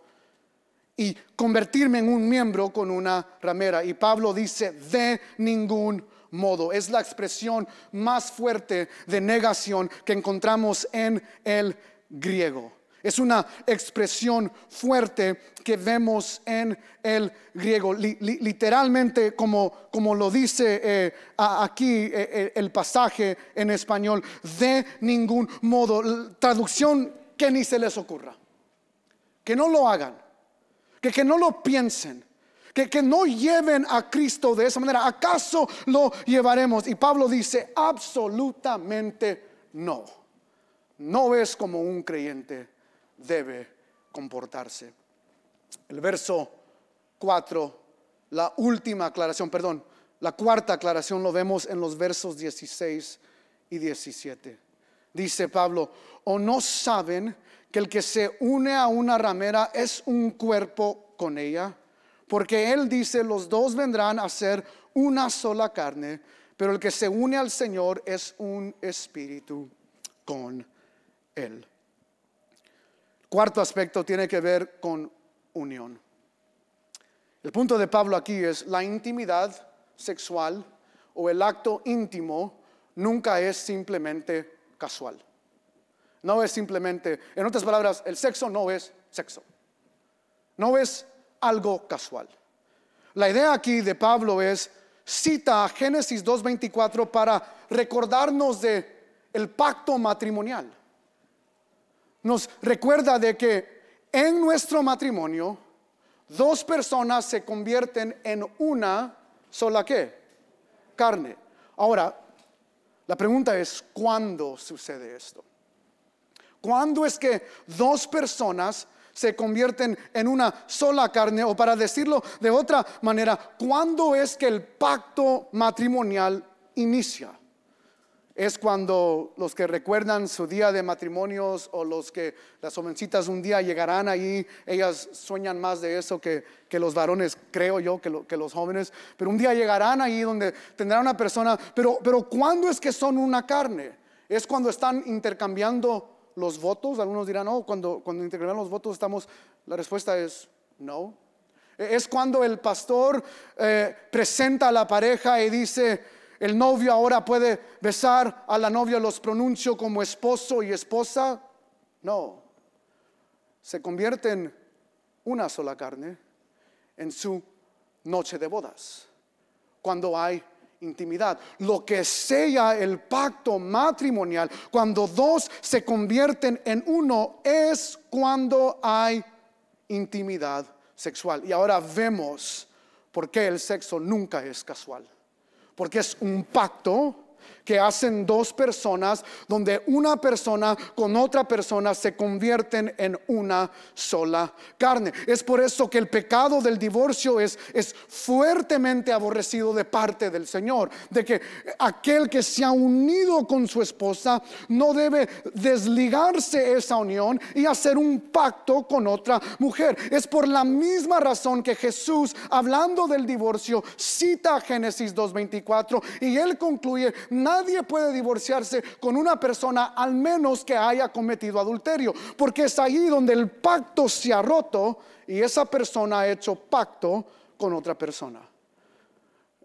y convertirme en un miembro con una ramera. Y Pablo dice, de ningún modo. Es la expresión más fuerte de negación que encontramos en el griego. Es una expresión fuerte que vemos en el griego. literalmente, como, lo dice eh, aquí eh, eh, el pasaje en español, de ningún modo. Traducción que ni se les ocurra. Que no lo hagan. Que, que no lo piensen que, no lleven a Cristo de esa manera. ¿Acaso lo llevaremos? Y Pablo dice, absolutamente no. No es como un creyente debe comportarse. El verso 4, la última aclaración, perdón, la cuarta aclaración lo vemos en los versos 16 y 17. Dice Pablo, o no saben que el que se une a una ramera es un cuerpo con ella. Porque Él dice, los dos vendrán a ser una sola carne, pero el que se une al Señor es un espíritu con Él. Cuarto aspecto tiene que ver con unión. El punto de Pablo aquí es la intimidad sexual o el acto íntimo nunca es simplemente casual. No es simplemente, en otras palabras, el sexo no es sexo. No es algo casual. La idea aquí de Pablo es cita a Génesis 2:24 para recordarnos de el pacto matrimonial. Nos recuerda de que en nuestro matrimonio dos personas se convierten en una sola qué? Carne. Ahora, la pregunta es ¿cuándo sucede esto? ¿Cuándo es que dos personas se convierten en una sola carne. O para decirlo de otra manera, ¿cuándo es que el pacto matrimonial inicia? es cuando los que recuerdan su día de matrimonios o los que las jovencitas un día llegarán ahí, ellas sueñan más de eso que, los varones, creo yo, que, los jóvenes, pero un día llegarán ahí donde tendrán una persona, pero, pero ¿cuándo es que son una carne? Es cuando están intercambiando los votos, algunos dirán, no, oh, cuando, cuando los votos estamos, la respuesta es no. E, es cuando el pastor eh, presenta a la pareja y dice, el novio ahora puede besar a la novia, los pronuncio como esposo y esposa. No, se convierte en una sola carne en su noche de bodas, cuando hay intimidad. Lo que sella el pacto matrimonial cuando dos se convierten en uno es cuando hay intimidad sexual. Y ahora vemos por qué el sexo nunca es casual. Porque es un pacto que hacen dos personas, donde una persona con otra persona se convierten en una sola carne. Es por eso que el pecado del divorcio es, es fuertemente aborrecido de parte del Señor, de que aquel que se ha unido con su esposa no debe desligarse esa unión y hacer un pacto con otra mujer. Es por la misma razón que Jesús, hablando del divorcio, cita Génesis 2.24 y él concluye, nadie puede divorciarse con una persona al menos que haya cometido adulterio, porque es ahí donde el pacto se ha roto y esa persona ha hecho pacto con otra persona.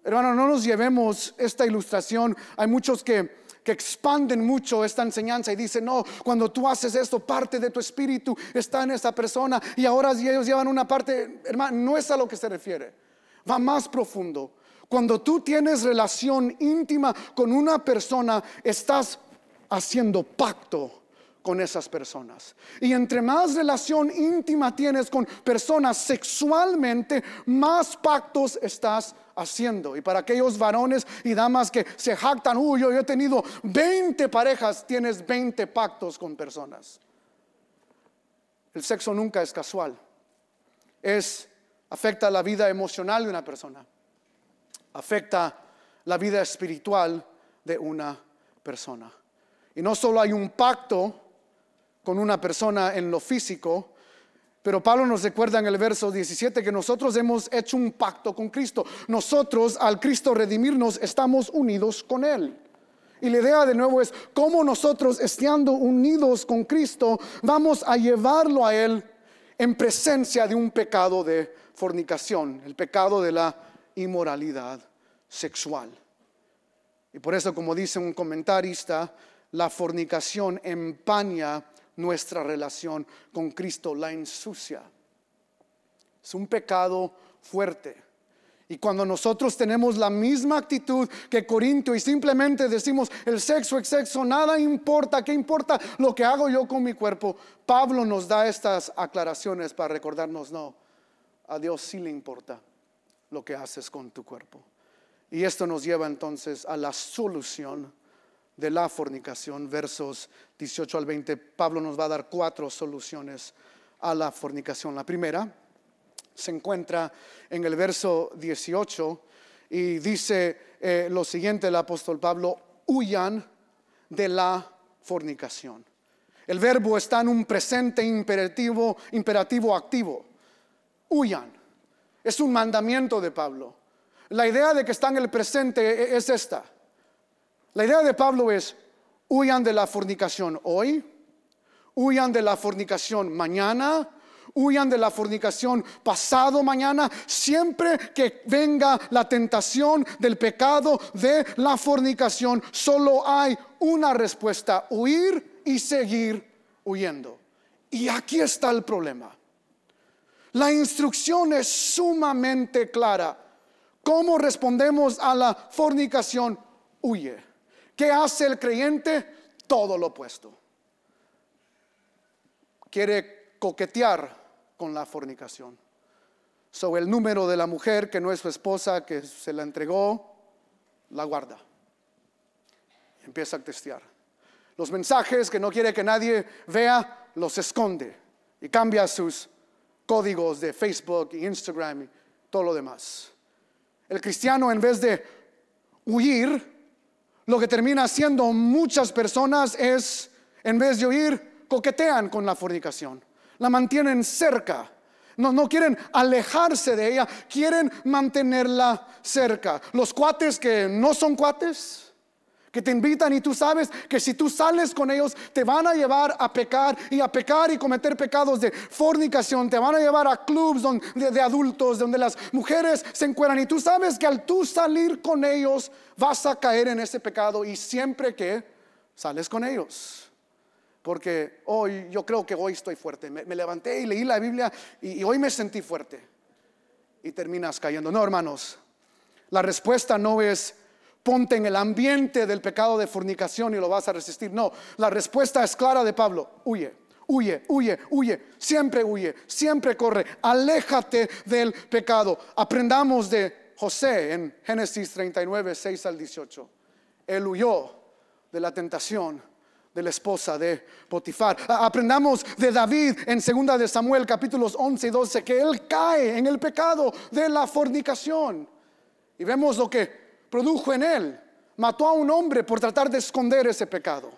Hermano, no nos llevemos esta ilustración. Hay muchos que que expanden mucho esta enseñanza y dicen, no, cuando tú haces esto, parte de tu espíritu está en esa persona y ahora ellos llevan una parte, hermano, no es a lo que se refiere, va más profundo. Cuando tú tienes relación íntima con una persona, estás haciendo pacto con esas personas. Y entre más relación íntima tienes con personas sexualmente, más pactos estás haciendo. Y para aquellos varones y damas que se jactan, uy, yo, he tenido 20 parejas, tienes 20 pactos con personas. El sexo nunca es casual. Es afecta la vida emocional de una persona afecta la vida espiritual de una persona. Y no solo hay un pacto con una persona en lo físico, pero Pablo nos recuerda en el verso 17 que nosotros hemos hecho un pacto con Cristo. Nosotros, al Cristo redimirnos, estamos unidos con Él. Y la idea de nuevo es cómo nosotros, estando unidos con Cristo, vamos a llevarlo a Él en presencia de un pecado de fornicación, el pecado de la inmoralidad sexual. Y por eso, como dice un comentarista, la fornicación empaña nuestra relación con Cristo, la ensucia. Es un pecado fuerte. Y cuando nosotros tenemos la misma actitud que Corinto y simplemente decimos el sexo es sexo, nada importa, ¿qué importa lo que hago yo con mi cuerpo? Pablo nos da estas aclaraciones para recordarnos, no, a Dios sí le importa lo que haces con tu cuerpo. Y esto nos lleva entonces a la solución de la fornicación, versos 18 al 20. Pablo nos va a dar cuatro soluciones a la fornicación. La primera se encuentra en el verso 18 y dice eh, lo siguiente el apóstol Pablo, huyan de la fornicación. El verbo está en un presente imperativo, imperativo activo. Huyan. Es un mandamiento de Pablo. La idea de que está en el presente e-, es esta. La idea de Pablo es, huyan de la fornicación hoy, huyan de la fornicación mañana, huyan de la fornicación pasado mañana, siempre que venga la tentación del pecado de la fornicación, solo hay una respuesta, huir y seguir huyendo. Y aquí está el problema. La instrucción es sumamente clara. ¿Cómo respondemos a la fornicación? Huye. ¿Qué hace el creyente? Todo lo opuesto. Quiere coquetear con la fornicación. Sobre el número de la mujer que no es su esposa, que se la entregó, la guarda. Empieza a testear. Los mensajes que no quiere que nadie vea, los esconde y cambia sus códigos de Facebook, Instagram y todo lo demás. El cristiano en vez de huir, lo que termina haciendo muchas personas es, en vez de huir, coquetean con la fornicación, la mantienen cerca. No, no quieren alejarse de ella, quieren mantenerla cerca. Los cuates que no son cuates, que te invitan y tú sabes que si tú sales con ellos te van a llevar a pecar y a pecar y cometer pecados de fornicación, te van a llevar a clubs de, adultos donde las mujeres se encuentran y tú sabes que al tú salir con ellos vas a caer en ese pecado y siempre que sales con ellos. Porque hoy yo creo que hoy estoy fuerte, me, levanté y leí la Biblia y hoy me sentí fuerte y terminas cayendo. No, hermanos, la respuesta no es ponte en el ambiente del pecado de fornicación y lo vas a resistir. No, la respuesta es clara de Pablo, huye. Huye, huye, huye, siempre huye, siempre corre, aléjate del pecado. Aprendamos de José en Génesis 39, 6 al 18. Él huyó de la tentación de la esposa de Potifar. Aprendamos de David en 2 de Samuel capítulos 11 y 12 que él cae en el pecado de la fornicación. Y vemos lo que produjo en él. Mató a un hombre por tratar de esconder ese pecado.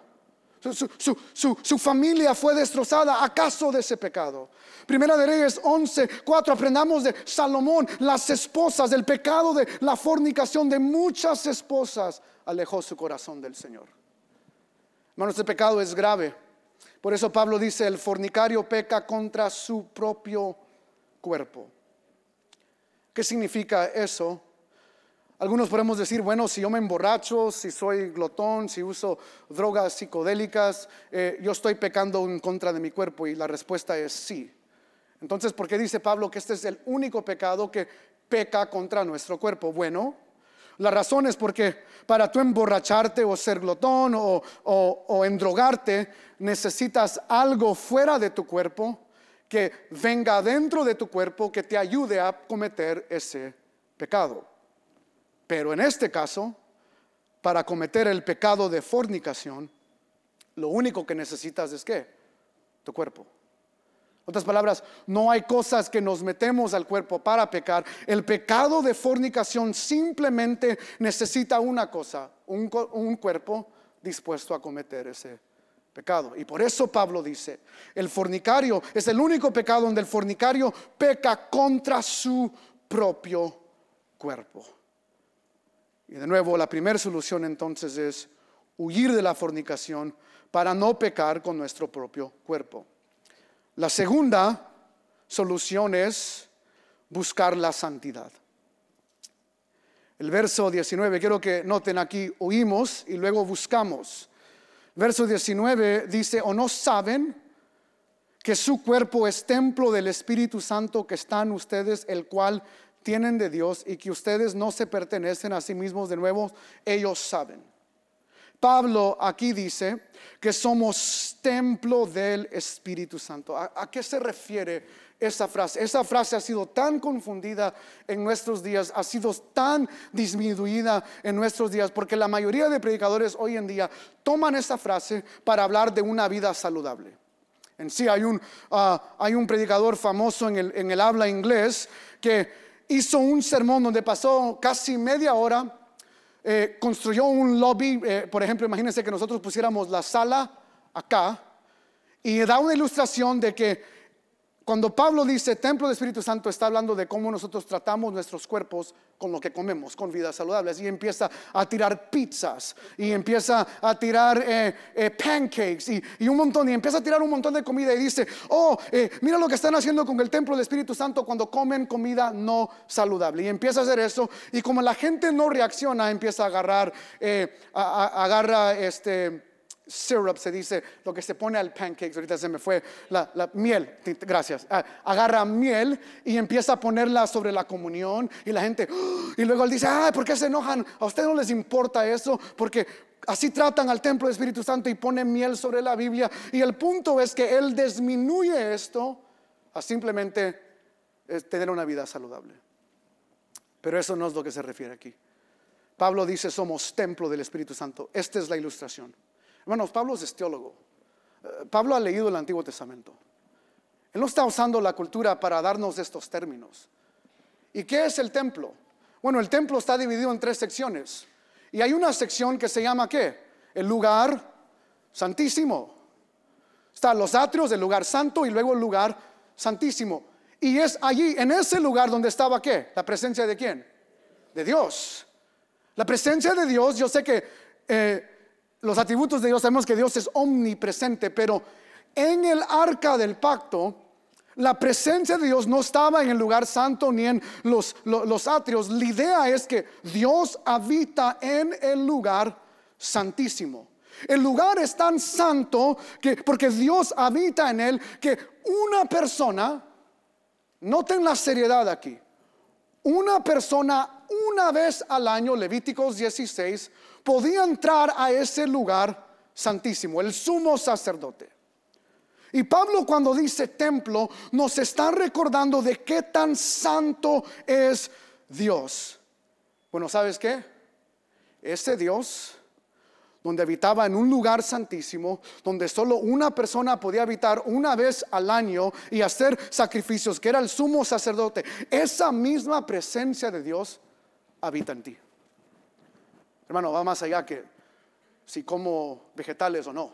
Su, familia fue destrozada acaso de ese pecado. Primera de Reyes 11, 4, aprendamos de Salomón, las esposas, del pecado de la fornicación de muchas esposas alejó su corazón del Señor. Hermano, este pecado es grave. Por eso Pablo dice, el fornicario peca contra su propio cuerpo. ¿Qué significa eso? Algunos podemos decir, bueno, si yo me emborracho, si soy glotón, si uso drogas psicodélicas, eh, yo estoy pecando en contra de mi cuerpo y la respuesta es sí. Entonces, ¿por qué dice Pablo que este es el único pecado que peca contra nuestro cuerpo? Bueno, la razón es porque para tú emborracharte o ser glotón o, o, o endrogarte, necesitas algo fuera de tu cuerpo que venga dentro de tu cuerpo que te ayude a cometer ese pecado. Pero en este caso, para cometer el pecado de fornicación, lo único que necesitas es qué? Tu cuerpo. Otras palabras, no hay cosas que nos metemos al cuerpo para pecar. El pecado de fornicación simplemente necesita una cosa, un, cuerpo dispuesto a cometer ese pecado. Y por eso Pablo dice, el fornicario es el único pecado donde el fornicario peca contra su propio cuerpo. Y de nuevo, la primera solución entonces es huir de la fornicación para no pecar con nuestro propio cuerpo. La segunda solución es buscar la santidad. El verso 19, quiero que noten aquí, huimos y luego buscamos. Verso 19 dice, o no saben que su cuerpo es templo del Espíritu Santo que están ustedes, el cual tienen de Dios y que ustedes no se pertenecen a sí mismos de nuevo, ellos saben. Pablo aquí dice que somos templo del Espíritu Santo. ¿A, qué se refiere esa frase? Esa frase ha sido tan confundida en nuestros días, ha sido tan disminuida en nuestros días, porque la mayoría de predicadores hoy en día toman esa frase para hablar de una vida saludable. En sí, hay un, ah, hay un predicador famoso en el habla inglés que hizo un sermón donde pasó casi media hora, eh, construyó un lobby, eh, por ejemplo, imagínense que nosotros pusiéramos la sala acá, y da una ilustración de que cuando Pablo dice templo de Espíritu Santo, está hablando de cómo nosotros tratamos nuestros cuerpos con lo que comemos, con vidas saludables. Y empieza a tirar pizzas, y empieza a tirar eh, eh, pancakes, y, un montón, y empieza a tirar un montón de comida. Y dice, oh, eh, mira lo que están haciendo con el templo del Espíritu Santo cuando comen comida no saludable. Y empieza a hacer eso, y como la gente no reacciona, empieza a agarrar, agarra este syrup se dice lo que se pone al pancakes Ahorita se me fue la, miel. Gracias. Ah, agarra miel y empieza a ponerla sobre la comunión. Y la gente, y luego él dice: ¿por qué se enojan? A ustedes no les importa eso. Porque así tratan al templo del Espíritu Santo y ponen miel sobre la Biblia. Y el punto es que él disminuye esto a simplemente eh, tener una vida saludable. Pero eso no es lo que se refiere aquí. Pablo dice: Somos templo del Espíritu Santo. Esta es la ilustración. Hermanos, Pablo es teólogo. Eh, Pablo ha leído el Antiguo Testamento. Él no está usando la cultura para darnos estos términos. ¿Y qué es el templo? Bueno, el templo está dividido en tres secciones. Y hay una sección que se llama ¿qué? El lugar santísimo. Está los atrios, del lugar santo y luego el lugar santísimo. Y es allí, en ese lugar donde estaba qué? La presencia de quién? De Dios. La presencia de Dios, yo sé que eh, los atributos de Dios, sabemos que Dios es omnipresente, pero en el arca del pacto, la presencia de Dios no estaba en el lugar santo ni en los, los, atrios. La idea es que Dios habita en el lugar santísimo. El lugar es tan santo que porque Dios habita en él que una persona, noten la seriedad aquí, una persona una vez al año, Levíticos 16, podía entrar a ese lugar santísimo, el sumo sacerdote. Y Pablo cuando dice templo nos está recordando de qué tan santo es Dios. Bueno, ¿sabes qué? Ese Dios donde habitaba en un lugar santísimo, donde solo una persona podía habitar una vez al año y hacer sacrificios, que era el sumo sacerdote. Esa misma presencia de Dios habita en ti. Hermano, va más allá que si como vegetales o no.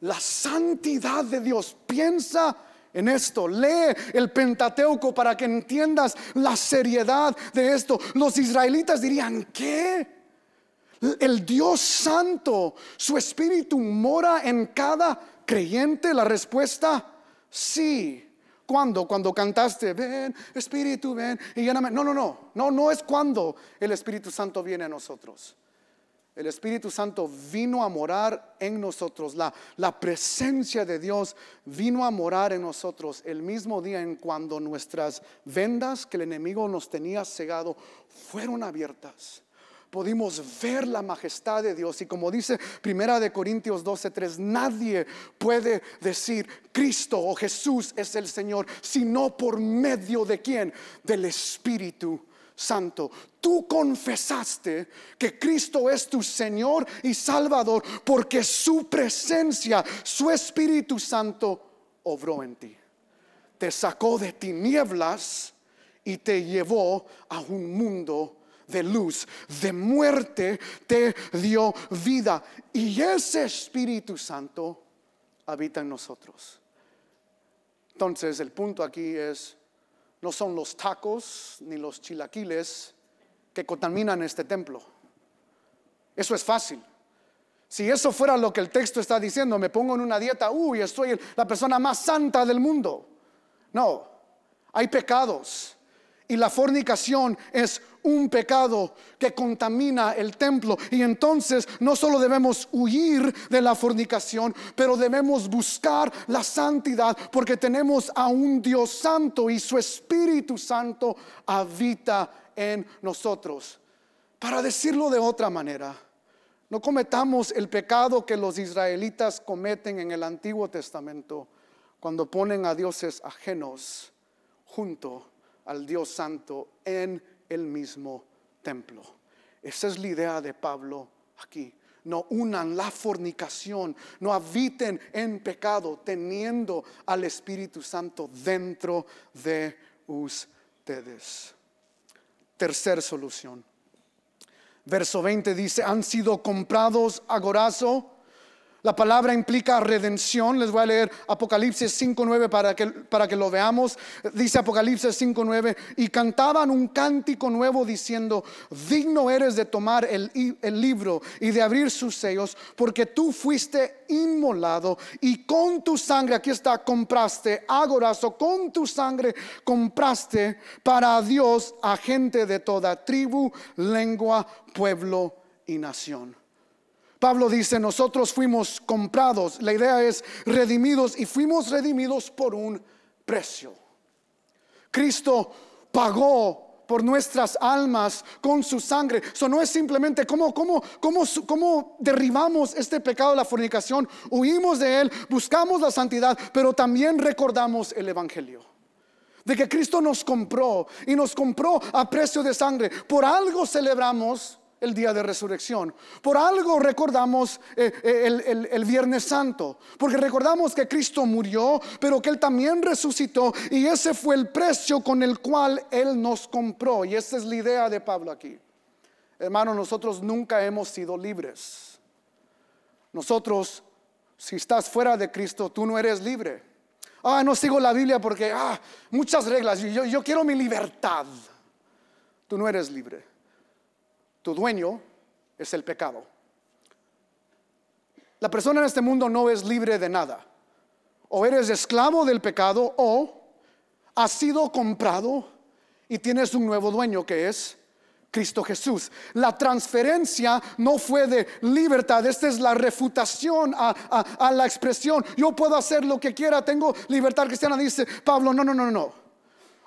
La santidad de Dios, piensa en esto. Lee el Pentateuco para que entiendas la seriedad de esto. Los israelitas dirían, ¿qué? El Dios Santo, su Espíritu mora en cada creyente. La respuesta, sí. ¿Cuándo? Cuando cantaste, ven, Espíritu, ven y lléname. No, no, no, no, no es cuando el Espíritu Santo viene a nosotros. El Espíritu Santo vino a morar en nosotros. La, la, presencia de Dios vino a morar en nosotros el mismo día en cuando nuestras vendas que el enemigo nos tenía cegado fueron abiertas. Podimos ver la majestad de Dios. Y como dice Primera de Corintios 12:3, nadie puede decir Cristo o Jesús es el Señor, sino por medio de quién? Del Espíritu Santo. Tú confesaste que Cristo es tu Señor y Salvador porque su presencia, su Espíritu Santo, obró en ti. Te sacó de tinieblas y te llevó a un mundo de luz, de muerte te dio vida. Y ese Espíritu Santo habita en nosotros. Entonces el punto aquí es, no son los tacos ni los chilaquiles que contaminan este templo. Eso es fácil. Si eso fuera lo que el texto está diciendo, me pongo en una dieta, uy, estoy la persona más santa del mundo. No, hay pecados, y la fornicación es un pecado que contamina el templo. Y entonces no solo debemos huir de la fornicación, pero debemos buscar la santidad porque tenemos a un Dios santo y su Espíritu Santo habita en nosotros. Para decirlo de otra manera, no cometamos el pecado que los israelitas cometen en el Antiguo Testamento cuando ponen a dioses ajenos junto al Dios Santo en el mismo templo. Esa es la idea de Pablo aquí. No unan la fornicación, no habiten en pecado, teniendo al Espíritu Santo dentro de ustedes. Tercer solución. Verso 20 dice, han sido comprados a gorazo la palabra implica redención. Les voy a leer Apocalipsis 5.9 para que, para que lo veamos. Dice Apocalipsis 5.9, y cantaban un cántico nuevo diciendo, digno eres de tomar el, el libro y de abrir sus sellos, porque tú fuiste inmolado y con tu sangre, aquí está, compraste, agorazo, con tu sangre compraste para Dios a gente de toda tribu, lengua, pueblo y nación. Pablo dice, nosotros fuimos comprados, la idea es redimidos y fuimos redimidos por un precio. Cristo pagó por nuestras almas con su sangre. Eso no es simplemente cómo, cómo, cómo, cómo derribamos este pecado de la fornicación, huimos de él, buscamos la santidad, pero también recordamos el Evangelio. De que Cristo nos compró y nos compró a precio de sangre. Por algo celebramos el día de resurrección. Por algo recordamos eh, eh, el, Viernes Santo, porque recordamos que Cristo murió, pero que Él también resucitó y ese fue el precio con el cual Él nos compró. Y esa es la idea de Pablo aquí. Hermano, nosotros nunca hemos sido libres. Nosotros, si estás fuera de Cristo, tú no eres libre. Ah, no sigo la Biblia porque, ah, muchas reglas, yo quiero mi libertad. Tú no eres libre. Tu dueño es el pecado. La persona en este mundo no es libre de nada. O eres esclavo del pecado o has sido comprado y tienes un nuevo dueño que es Cristo Jesús. La transferencia no fue de libertad, esta es la refutación a, la expresión, yo puedo hacer lo que quiera, tengo libertad cristiana, dice Pablo, no, no, no, no.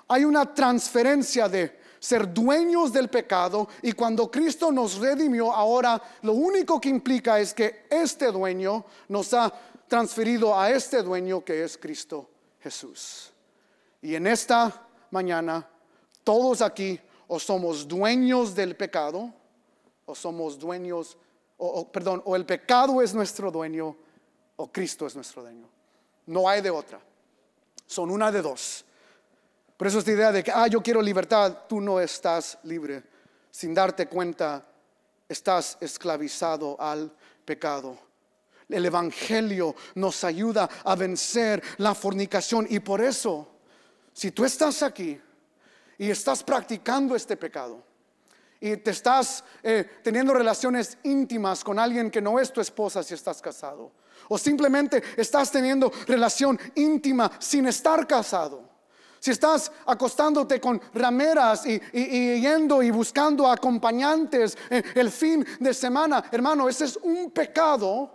Hay una transferencia de ser dueños del pecado y cuando Cristo nos redimió, ahora lo único que implica es que este dueño nos ha transferido a este dueño que es Cristo Jesús. Y en esta mañana, todos aquí o somos dueños del pecado o somos dueños, o, perdón, o el pecado es nuestro dueño o Cristo es nuestro dueño. No hay de otra. Son una de dos. Por eso esta idea de que, ah, yo quiero libertad, tú no estás libre. Sin darte cuenta, estás esclavizado al pecado. El Evangelio nos ayuda a vencer la fornicación y por eso, si tú estás aquí y estás practicando este pecado, y te estás eh, teniendo relaciones íntimas con alguien que no es tu esposa si estás casado. O simplemente estás teniendo relación íntima sin estar casado. Si estás acostándote con rameras y, y, yendo y buscando acompañantes eh, el fin de semana, hermano, ese es un pecado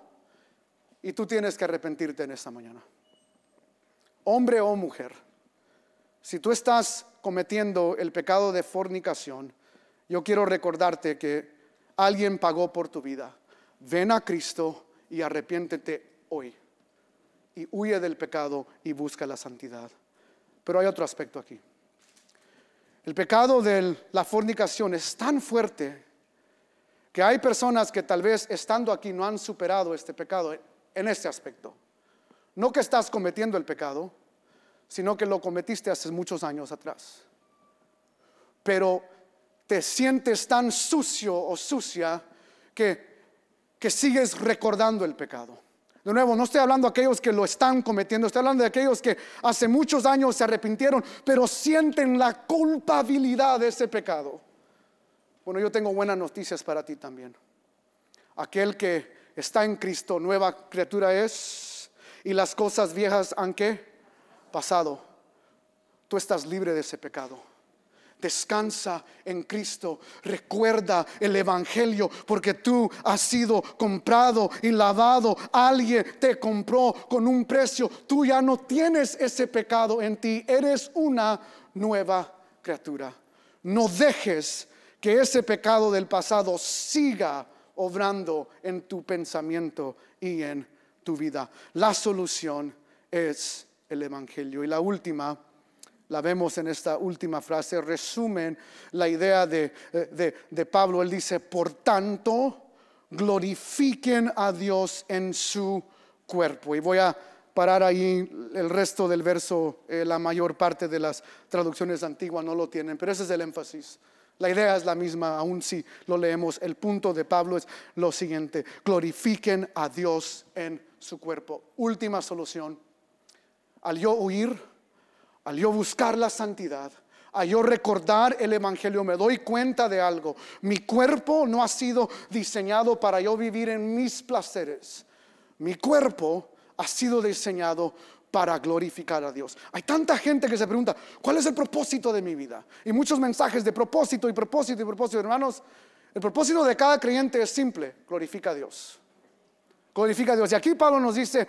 y tú tienes que arrepentirte en esta mañana. Hombre o mujer, si tú estás cometiendo el pecado de fornicación, yo quiero recordarte que alguien pagó por tu vida. Ven a Cristo y arrepiéntete hoy. Y huye del pecado y busca la santidad. Pero hay otro aspecto aquí. El pecado de la fornicación es tan fuerte que hay personas que tal vez estando aquí no han superado este pecado en este aspecto. No que estás cometiendo el pecado, sino que lo cometiste hace muchos años atrás. Pero te sientes tan sucio o sucia que, que sigues recordando el pecado. De nuevo, no estoy hablando de aquellos que lo están cometiendo, estoy hablando de aquellos que hace muchos años se arrepintieron, pero sienten la culpabilidad de ese pecado. Bueno, yo tengo buenas noticias para ti también. Aquel que está en Cristo, nueva criatura es, y las cosas viejas han que pasado. Tú estás libre de ese pecado. Descansa en Cristo. Recuerda el Evangelio porque tú has sido comprado y lavado. Alguien te compró con un precio. Tú ya no tienes ese pecado en ti. Eres una nueva criatura. No dejes que ese pecado del pasado siga obrando en tu pensamiento y en tu vida. La solución es el Evangelio. Y la última la vemos en esta última frase, resumen la idea eh, de, Pablo. Él dice, por tanto, glorifiquen a Dios en su cuerpo. Y voy a parar ahí el resto del verso, eh, la mayor parte de las traducciones antiguas no lo tienen, pero ese es el énfasis. La idea es la misma, aun si lo leemos. El punto de Pablo es lo siguiente, glorifiquen a Dios en su cuerpo. Última solución. Al yo huir, al yo buscar la santidad, al yo recordar el Evangelio, me doy cuenta de algo. Mi cuerpo no ha sido diseñado para yo vivir en mis placeres. Mi cuerpo ha sido diseñado para glorificar a Dios. Hay tanta gente que se pregunta, ¿cuál es el propósito de mi vida? Y muchos mensajes de propósito y propósito y propósito. Hermanos, el propósito de cada creyente es simple, glorifica a Dios. Glorifica a Dios. Y aquí Pablo nos dice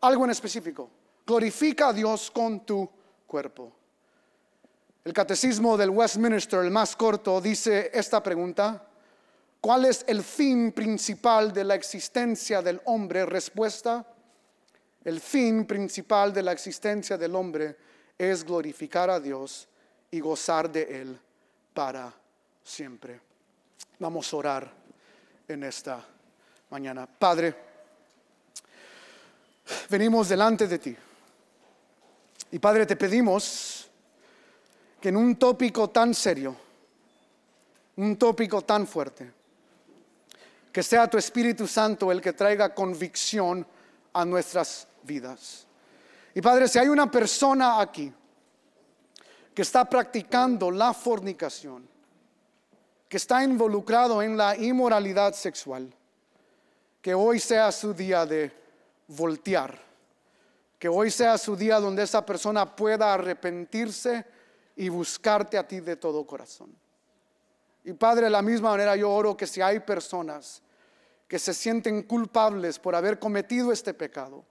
algo en específico. Glorifica a Dios con tu cuerpo. El catecismo del Westminster, el más corto, dice esta pregunta. ¿Cuál es el fin principal de la existencia del hombre? Respuesta. El fin principal de la existencia del hombre es glorificar a Dios y gozar de Él para siempre. Vamos a orar en esta mañana. Padre, venimos delante de ti. Y Padre, te pedimos que en un tópico tan serio, un tópico tan fuerte, que sea tu Espíritu Santo el que traiga convicción a nuestras vidas. Y Padre, si hay una persona aquí que está practicando la fornicación, que está involucrado en la inmoralidad sexual, que hoy sea su día de voltear que hoy sea su día donde esa persona pueda arrepentirse y buscarte a ti de todo corazón. Y Padre, de la misma manera yo oro que si hay personas que se sienten culpables por haber cometido este pecado,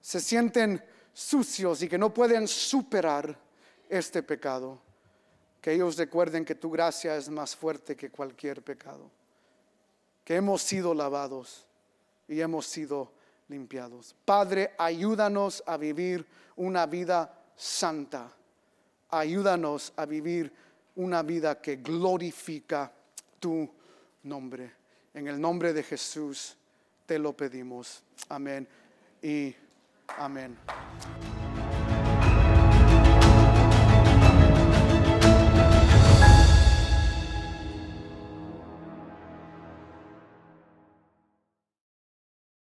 se sienten sucios y que no pueden superar este pecado, que ellos recuerden que tu gracia es más fuerte que cualquier pecado, que hemos sido lavados y hemos sido limpiados. Padre, ayúdanos a vivir una vida santa. Ayúdanos a vivir una vida que glorifica tu nombre. En el nombre de Jesús te lo pedimos. Amén y amén.